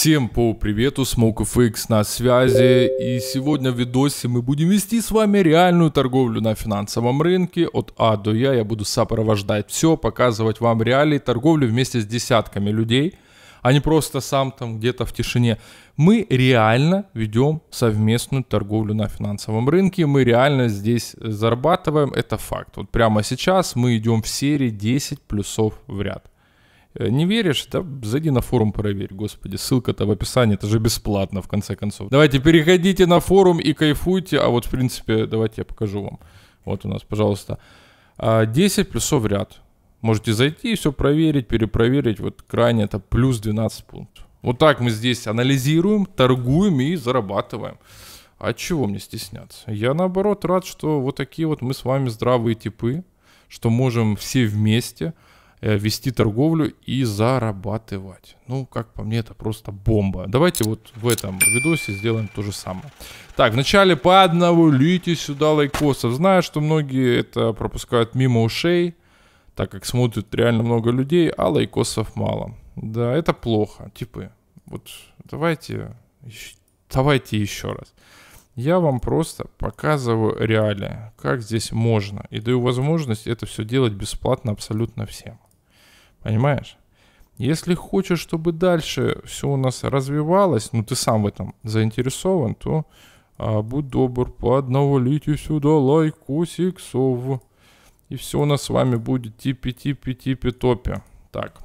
Всем по привету, SmokeFX на связи и сегодня в видосе мы будем вести с вами реальную торговлю на финансовом рынке от А до Я. Я буду сопровождать все, показывать вам реалии торговлю вместе с десятками людей, а не просто сам там где-то в тишине. Мы реально ведем совместную торговлю на финансовом рынке, мы реально здесь зарабатываем, это факт. Вот прямо сейчас мы идем в серии 10 плюсов в ряд. Э, не веришь? Да зайди на форум проверь, господи. Ссылка-то в описании, это же бесплатно, в конце концов. Давайте переходите на форум и кайфуйте. А вот, в принципе, давайте я покажу вам. Вот у нас, пожалуйста, 10 а, плюсов ряд. Можете зайти и все проверить, перепроверить. Вот крайне это плюс 12 пунктов. Вот так мы здесь анализируем, торгуем и зарабатываем. А чего мне стесняться? Я наоборот рад, что вот такие вот мы с вами здравые типы, что можем все вместе – Э, вести торговлю и зарабатывать. Ну, как по мне, это просто бомба. Давайте вот в этом видосе сделаем то же самое. Так, вначале по одному лейте сюда лайкосов. Знаю, что многие это пропускают мимо ушей, так как смотрят реально много людей, а лайкосов мало. Да, это плохо, типы. Вот давайте, давайте еще раз. Я вам просто показываю реалии, как здесь можно, и даю возможность это все делать бесплатно абсолютно всем. Понимаешь? Если хочешь, чтобы дальше все у нас развивалось, ну ты сам в этом заинтересован, то а, будь добр, по поднавалите сюда лайкусик сов. И все у нас с вами будет типи-типи-типи-топи. Так.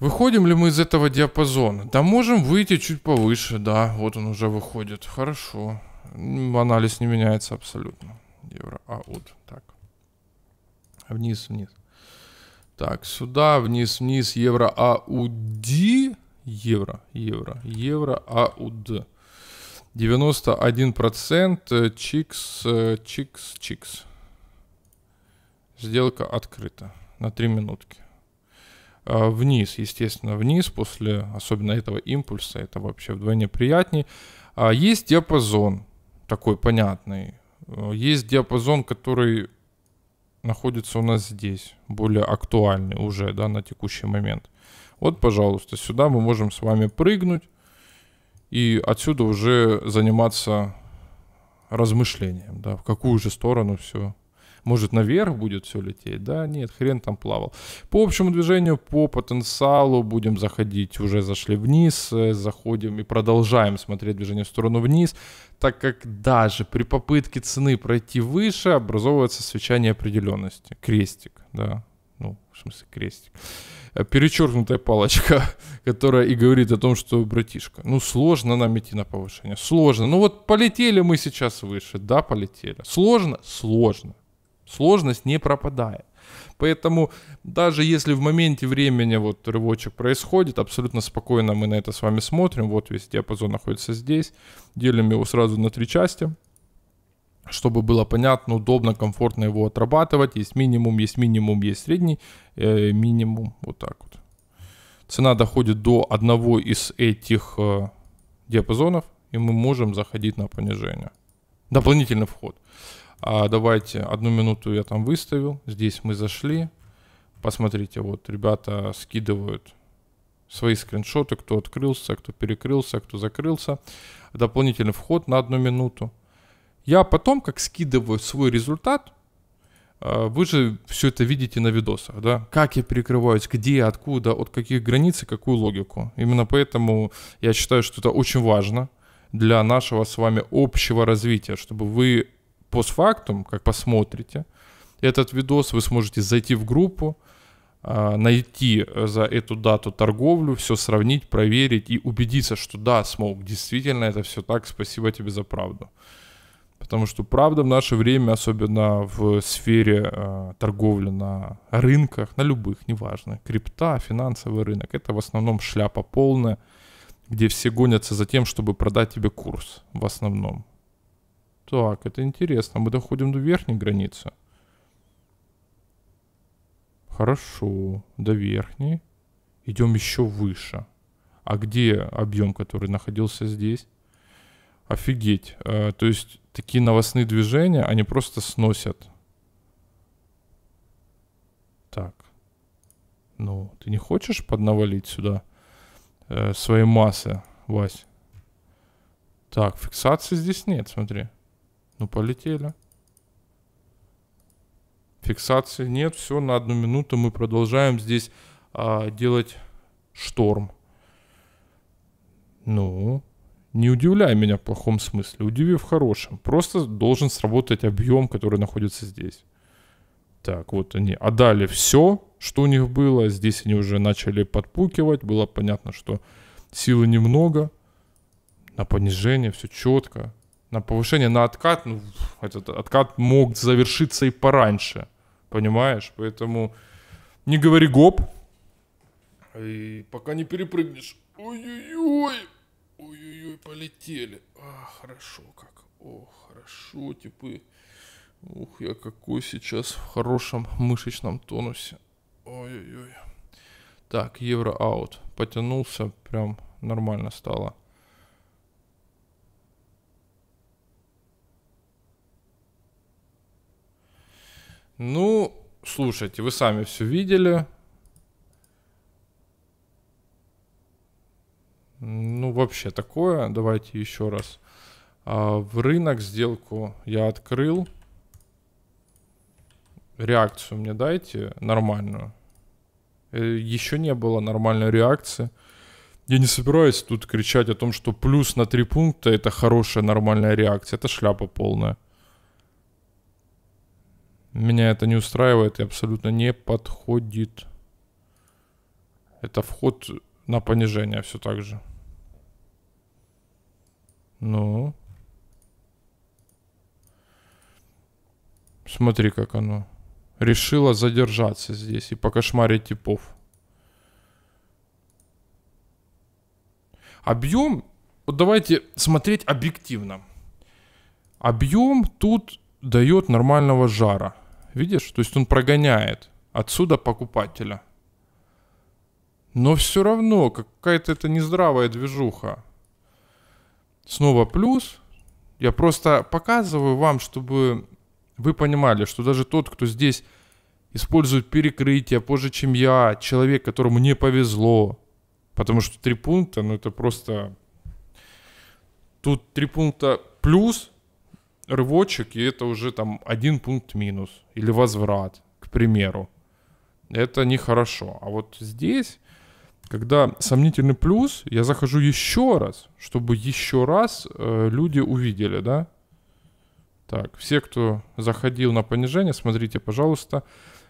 Выходим ли мы из этого диапазона? Да можем выйти чуть повыше, да, вот он уже выходит. Хорошо. Анализ не меняется абсолютно. Евро, а вот так. Вниз, вниз. Так, сюда, вниз, вниз, евро ауди. Евро, евро, евро ауд. 91% э, чикс, э, чикс, чикс. Сделка открыта на 3 минутки. А, вниз, естественно, вниз после особенно этого импульса. Это вообще вдвойне приятней. А, есть диапазон такой понятный. Э, есть диапазон, который находится у нас здесь, более актуальный уже, да, на текущий момент. Вот, пожалуйста, сюда мы можем с вами прыгнуть и отсюда уже заниматься размышлением, да, в какую же сторону все может, наверх будет все лететь? Да, нет, хрен там плавал. По общему движению, по потенциалу будем заходить, уже зашли вниз, э, заходим и продолжаем смотреть движение в сторону вниз, так как даже при попытке цены пройти выше образовывается свечание определенности, крестик, да, ну, в смысле крестик, э, перечеркнутая палочка, которая и говорит о том, что, братишка, ну сложно нам идти на повышение, сложно, ну вот полетели мы сейчас выше, да, полетели, сложно, сложно, Сложность не пропадает. Поэтому даже если в моменте времени вот рывочек происходит, абсолютно спокойно мы на это с вами смотрим. Вот весь диапазон находится здесь. Делим его сразу на три части чтобы было понятно, удобно, комфортно его отрабатывать. Есть минимум, есть минимум, есть средний э, минимум. Вот так вот. Цена доходит до одного из этих э, диапазонов, и мы можем заходить на понижение. Дополнительный вход а давайте одну минуту я там выставил, здесь мы зашли, посмотрите, вот ребята скидывают свои скриншоты, кто открылся, кто перекрылся, кто закрылся, дополнительный вход на одну минуту. Я потом, как скидываю свой результат, а, вы же все это видите на видосах, да? Как я перекрываюсь, где, откуда, от каких границ и какую логику. Именно поэтому я считаю, что это очень важно для нашего с вами общего развития, чтобы вы постфактум, как посмотрите этот видос, вы сможете зайти в группу, а, найти за эту дату торговлю, все сравнить, проверить и убедиться, что да, смог действительно это все так, спасибо тебе за правду. Потому что правда в наше время, особенно в сфере э, торговли на рынках, на любых, неважно, крипта, финансовый рынок, это в основном шляпа полная, где все гонятся за тем, чтобы продать тебе курс в основном. Так, это интересно. Мы доходим до верхней границы. Хорошо, до верхней. Идем еще выше. А где объем, который находился здесь? Офигеть. Э, то есть такие новостные движения, они просто сносят. Так. Ну, ты не хочешь поднавалить сюда э, своей массы, Вась? Так, фиксации здесь нет, смотри. Ну, полетели. Фиксации нет, все, на одну минуту мы продолжаем здесь а, делать шторм. Ну, не удивляй меня в плохом смысле, удиви в хорошем. Просто должен сработать объем, который находится здесь. Так, вот они отдали все, что у них было. Здесь они уже начали подпукивать. Было понятно, что силы немного. На понижение все четко на повышение, на откат, ну, этот откат мог завершиться и пораньше, понимаешь? Поэтому не говори гоп, и пока не перепрыгнешь. Ой-ой-ой, ой-ой-ой, полетели. А, хорошо как, о, хорошо, типы. Ух, я какой сейчас в хорошем мышечном тонусе. Ой-ой-ой. Так, евро аут. Потянулся, прям нормально стало. Ну, слушайте, вы сами все видели. Ну, вообще такое. Давайте еще раз. А, в рынок сделку я открыл. Реакцию мне дайте нормальную. Э, еще не было нормальной реакции. Я не собираюсь тут кричать о том, что плюс на три пункта это хорошая нормальная реакция. Это шляпа полная. Меня это не устраивает и абсолютно не подходит. Это вход на понижение все так же. Ну. Смотри, как оно. Решила задержаться здесь и покошмарить типов. Объем, вот давайте смотреть объективно. Объем тут дает нормального жара. Видишь? То есть он прогоняет отсюда покупателя. Но все равно какая-то это нездравая движуха. Снова плюс. Я просто показываю вам, чтобы вы понимали, что даже тот, кто здесь использует перекрытие позже, чем я, человек, которому не повезло, потому что три пункта, ну это просто... Тут три пункта плюс рывочек, и это уже там один пункт минус или возврат, к примеру. Это нехорошо. А вот здесь, когда сомнительный плюс, я захожу еще раз, чтобы еще раз э, люди увидели, да? Так, все, кто заходил на понижение, смотрите, пожалуйста,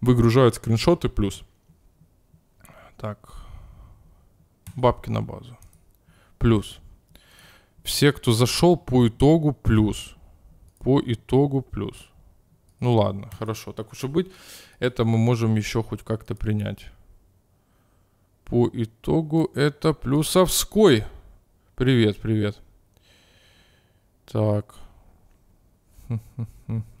выгружают скриншоты плюс. Так, бабки на базу. Плюс. Все, кто зашел по итогу, плюс по итогу плюс. Ну ладно, хорошо, так уж и быть. Это мы можем еще хоть как-то принять. По итогу это плюсовской. Привет, привет. Так.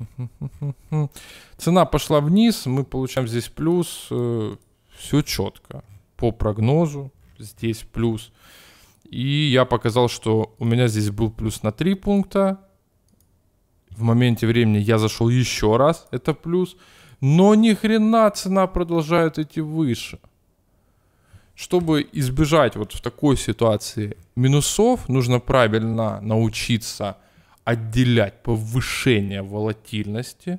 Цена пошла вниз, мы получаем здесь плюс. Э, Все четко. По прогнозу здесь плюс. И я показал, что у меня здесь был плюс на 3 пункта, в моменте времени я зашел еще раз, это плюс. Но ни хрена цена продолжает идти выше. Чтобы избежать вот в такой ситуации минусов, нужно правильно научиться отделять повышение волатильности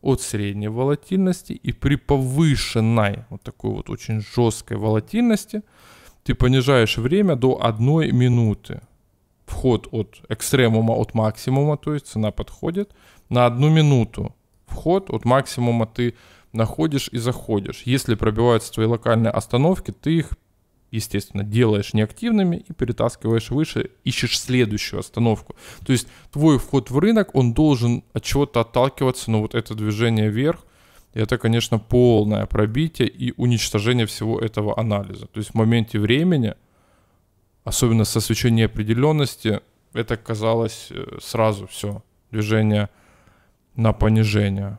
от средней волатильности. И при повышенной, вот такой вот очень жесткой волатильности, ты понижаешь время до одной минуты вход от экстремума от максимума, то есть цена подходит, на одну минуту вход от максимума ты находишь и заходишь. Если пробиваются твои локальные остановки, ты их, естественно, делаешь неактивными и перетаскиваешь выше, ищешь следующую остановку. То есть твой вход в рынок, он должен от чего-то отталкиваться, но вот это движение вверх, это, конечно, полное пробитие и уничтожение всего этого анализа. То есть в моменте времени – особенно со свечой неопределенности, это казалось э, сразу все, движение на понижение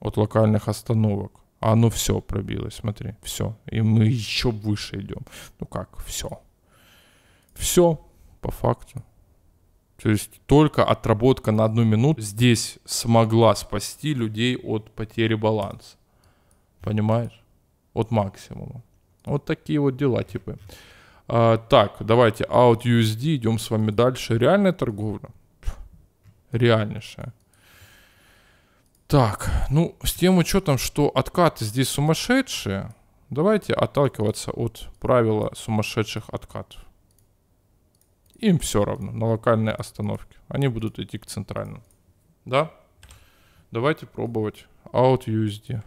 от локальных остановок. А оно все пробилось, смотри, все. И мы еще выше идем. Ну как, все. Все, по факту. То есть только отработка на одну минуту здесь смогла спасти людей от потери баланса. Понимаешь? От максимума. Вот такие вот дела, типа. А, так, давайте out идем с вами дальше. Реальная торговля? Реальнейшая. Так, ну, с тем учетом, что откаты здесь сумасшедшие, давайте отталкиваться от правила сумасшедших откатов. Им все равно на локальные остановки. Они будут идти к центральному, Да? Давайте пробовать. Out USD.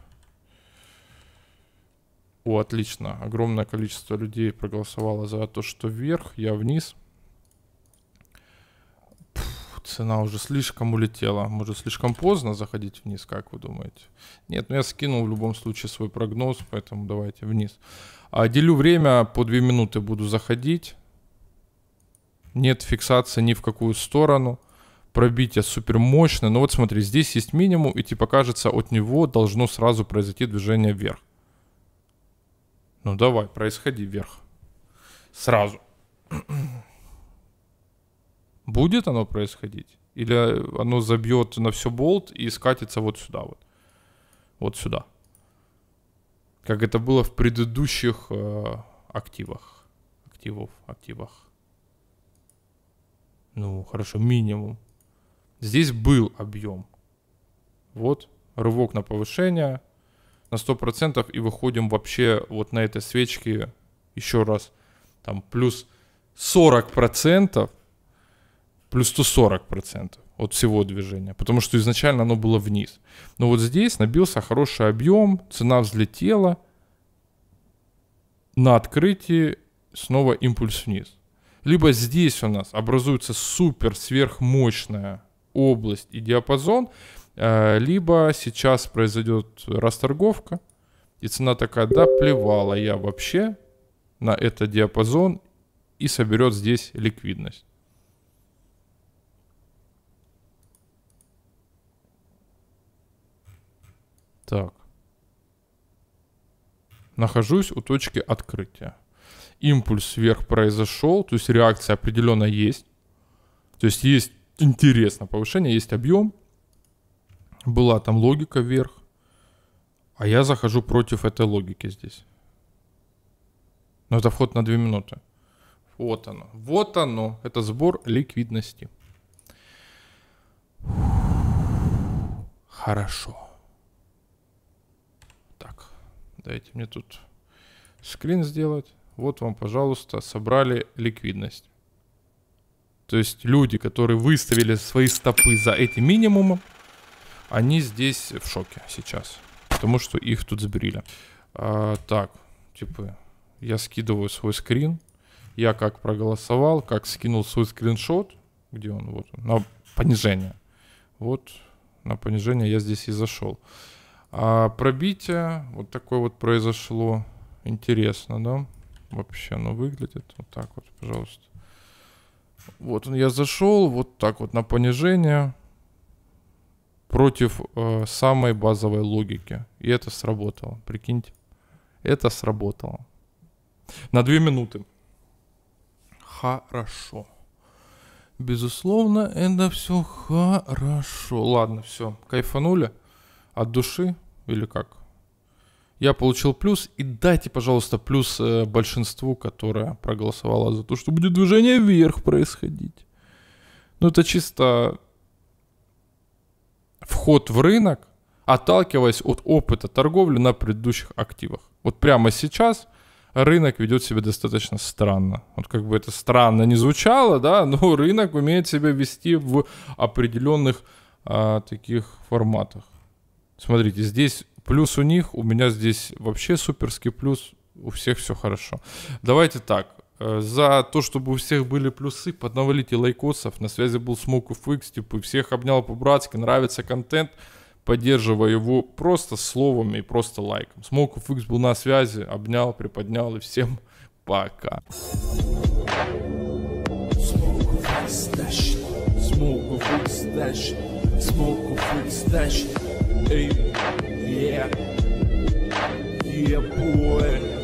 О, отлично. Огромное количество людей проголосовало за то, что вверх, я вниз. Пфф, цена уже слишком улетела. Может, слишком поздно заходить вниз, как вы думаете? Нет, ну я скинул в любом случае свой прогноз, поэтому давайте вниз. А, делю время, по 2 минуты буду заходить. Нет фиксации ни в какую сторону пробитие супер мощное. Но ну, вот смотри, здесь есть минимум, и типа кажется, от него должно сразу произойти движение вверх. Ну давай, происходи вверх. Сразу. Будет оно происходить? Или оно забьет на все болт и скатится вот сюда вот? Вот сюда. Как это было в предыдущих э, активах. Активов, активах. Ну, хорошо, минимум. Здесь был объем. Вот, рывок на повышение, на 100% и выходим вообще вот на этой свечке еще раз там плюс 40%, плюс 140% от всего движения, потому что изначально оно было вниз. Но вот здесь набился хороший объем, цена взлетела, на открытии снова импульс вниз. Либо здесь у нас образуется супер сверхмощная область и диапазон, Э, либо сейчас произойдет расторговка, и цена такая, да, плевала я вообще на этот диапазон и соберет здесь ликвидность. Так. Нахожусь у точки открытия. Импульс вверх произошел, то есть реакция определенно есть. То есть есть интересное повышение, есть объем, была там логика вверх, а я захожу против этой логики здесь. Но это вход на 2 минуты. Вот оно. Вот оно. Это сбор ликвидности. Хорошо. Так, дайте мне тут скрин сделать. Вот вам, пожалуйста, собрали ликвидность. То есть люди, которые выставили свои стопы за этим минимумом, они здесь в шоке сейчас, потому что их тут сбрили. А, так, типа, я скидываю свой скрин. Я как проголосовал, как скинул свой скриншот, где он, вот, на понижение. Вот, на понижение я здесь и зашел. А пробитие вот такое вот произошло. Интересно, да? Вообще оно выглядит вот так вот, пожалуйста. Вот он, я зашел, вот так вот на понижение против э, самой базовой логики. И это сработало, прикиньте. Это сработало. На две минуты. Хорошо. Безусловно, это все хорошо. Ладно, все, кайфанули от души или как? Я получил плюс, и дайте, пожалуйста, плюс э, большинству, которое проголосовало за то, что будет движение вверх происходить. Ну, это чисто вход в рынок, отталкиваясь от опыта торговли на предыдущих активах. Вот прямо сейчас рынок ведет себя достаточно странно. Вот как бы это странно не звучало, да, но рынок умеет себя вести в определенных а, таких форматах. Смотрите, здесь плюс у них, у меня здесь вообще суперский плюс, у всех все хорошо. Давайте так, Э, за то, чтобы у всех были плюсы, поднавалите лайкосов. На связи был Смок FX, типа, всех обнял по-братски, нравится контент, поддерживая его просто словами и просто лайком. Смок FX был на связи, обнял, приподнял и всем пока. yeah, yeah, boy.